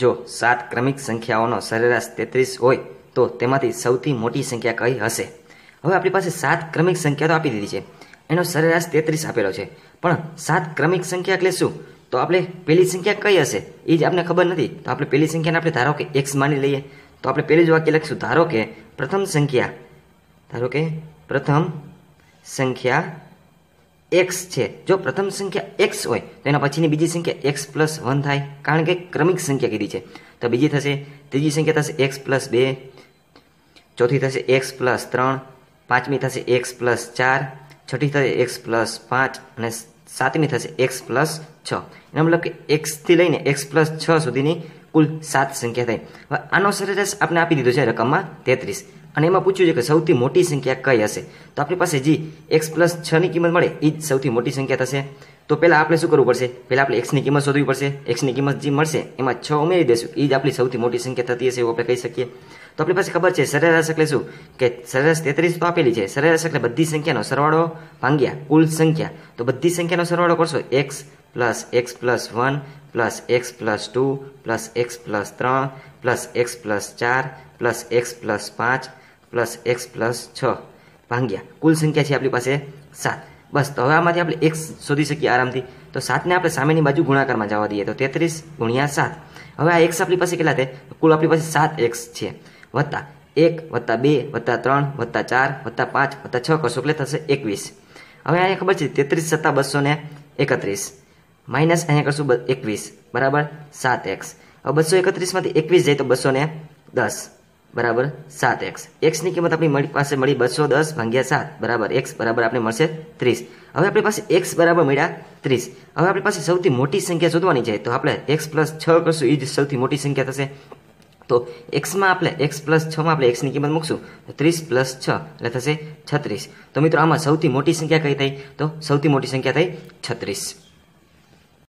જો સાત ક્રમિક સંખ્યાઓનો સરેરાશ તેત્રીસ હોય તો તેમાંથી સૌથી મોટી સંખ્યા કઈ હશે હવે આપણી પાસે સાત ક્રમિક સંખ્યા તો આપી દીધી છે એનો સરેરાશ તેત્રીસ આપેલો છે પણ સાત ક્રમિક સંખ્યા એટલે શું તો આપણે પહેલી સંખ્યા કઈ હશે એ જ આપણને ખબર નથી તો આપણે પહેલી સંખ્યાને આપણે ધારો કે એક્સ માની લઈએ તો આપણે પહેલું જ વાક્ય લખીશું ધારો કે પ્રથમ સંખ્યા ધારો કે પ્રથમ સંખ્યા એક્સ છે જો પ્રથમ સંખ્યા એક્સ હોય તો એના પછીની બીજી સંખ્યા એક્સ પ્લસ વન થાય કારણ કે ક્રમિક સંખ્યા કીધી છે તો બીજી થશે ત્રીજી સંખ્યા થશે એક્સ પ્લસ બે ચોથી થશે એક્સ પ્લસ ત્રણ પાંચમી થશે એક્સ પ્લસ ચાર છઠ્ઠી થશે એક્સ પ્લસ પાંચ અને સાતમી થશે એક્સ પ્લસ છ એનો મતલબ કે એક્સથી લઈને એક્સ પ્લસ છ સુધીની કુલ સાત સંખ્યા થઈ હવે આનો સરેરાશ આપણે આપી દીધો છે રકમમાં તેત્રીસ અને એમાં પૂછ્યું છે કે સૌથી મોટી સંખ્યા કઈ હશે તો આપણી પાસે જે એક્સ પ્લસ છની કિંમત મળે એ જ સૌથી મોટી સંખ્યા થશે તો પહેલાં આપણે શું કરવું પડશે પહેલાં આપણે એક્સની કિંમત શોધવી પડશે એક્સની કિંમત જે મળશે એમાં છ ઉમેરી દેશું એ જ આપણી સૌથી મોટી સંખ્યા થતી હશે એવું આપણે કહી શકીએ તો આપણી પાસે ખબર છે સરેરાશ એટલે શું કે સરેરાશ તેત્રીસ તો આપેલી છે સરેરાશ એટલે બધી સંખ્યાનો સરવાળો ભાંગ્યા કુલ સંખ્યા તો બધી સંખ્યાનો સરવાળો કરશો x plus x plus one plus x plus two plus x plus ત્રણ પ્લસ એક્સ પ્લસ ચાર પ્લસ એક્સ પ્લસ પાંચ પ્લસ એક્સ પ્લસ છ ભાંગ્યા કુલ સંખ્યા છે આપણી પાસે સાત બસ તો હવે આમાંથી આપણે એક્સ શોધી શકીએ આરામથી તો સાતને આપણે સામેની બાજુ ગુણાકારમાં જવા દઈએ તો તેત્રીસ ગુણ્યા સાત હવે આ એક્સ આપણી પાસે કેટલા થાય કુલ આપણી પાસે સાત એક્સ છે વત્તા એક વત્તા બે વત્તા ત્રણ વત્તા ચાર વત્તા પાંચ વત્તા છ કરશો એટલે થશે એકવીસ હવે અહીંયા ખબર છે તેત્રીસ સત્તા બસો ને એકત્રીસ માઇનસ અહીંયા કરશું એકવીસ બરાબર સાત એક્સ હવે બસો એકત્રીસમાંથી એકવીસ જાય તો બસો ને દસ બરાબર સાત એક્સ એક્સની કિંમત આપણી મળી પાસે મળી બસો દસ ભાગ્યા સાત બરાબર એક્સ બરાબર આપણે મળશે ત્રીસ હવે આપણી પાસે એક્સ બરાબર મળ્યા ત્રીસ હવે આપણી પાસે સૌથી મોટી સંખ્યા શોધવાની છે તો આપણે એક્સ પ્લસ છ કરશું એ જ સૌથી મોટી સંખ્યા થશે તો એક્સમાં આપણે એક્સ પ્લસ છમાં આપણે એક્સની કિંમત મૂકશું તો ત્રીસ પ્લસ છ એટલે થશે છત્રીસ તો મિત્રો આમાં સૌથી મોટી સંખ્યા કઈ થઈ તો સૌથી મોટી સંખ્યા થઈ છત્રીસ